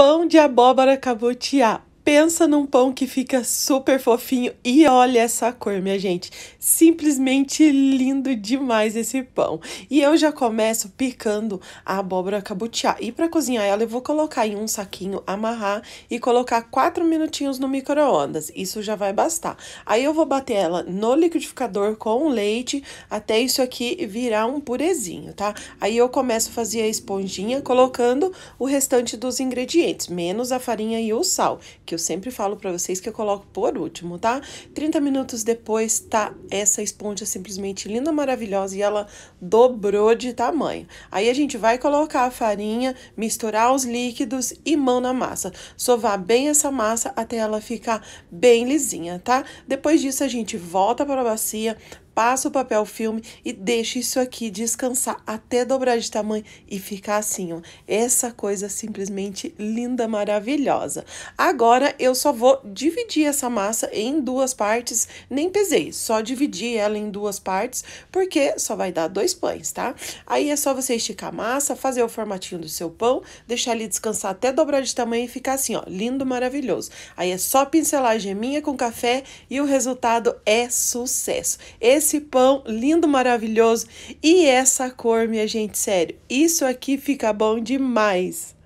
pão de abóbora cabotiá. Pensa num pão que fica super fofinho e olha essa cor, minha gente. Simplesmente lindo demais esse pão. E eu já começo picando a abóbora cabutiá. E para cozinhar ela, eu vou colocar em um saquinho, amarrar e colocar 4 minutinhos no micro-ondas. Isso já vai bastar. Aí eu vou bater ela no liquidificador com leite até isso aqui virar um purezinho, tá? Aí eu começo a fazer a esponjinha colocando o restante dos ingredientes, menos a farinha e o sal, que o sempre falo para vocês que eu coloco por último, tá? 30 minutos depois tá essa esponja simplesmente linda, maravilhosa e ela dobrou de tamanho. Aí a gente vai colocar a farinha, misturar os líquidos e mão na massa. Sovar bem essa massa até ela ficar bem lisinha, tá? Depois disso a gente volta para a bacia, passa o papel filme e deixa isso aqui descansar até dobrar de tamanho e ficar assim, ó. Essa coisa simplesmente linda, maravilhosa. Agora eu só vou dividir essa massa em duas partes, nem pesei, só dividi ela em duas partes, porque só vai dar dois pães, tá? Aí é só você esticar a massa, fazer o formatinho do seu pão, deixar ele descansar até dobrar de tamanho e ficar assim, ó, lindo, maravilhoso. Aí é só pincelar a geminha com café e o resultado é sucesso. Esse esse pão lindo, maravilhoso e essa cor, minha gente, sério, isso aqui fica bom demais.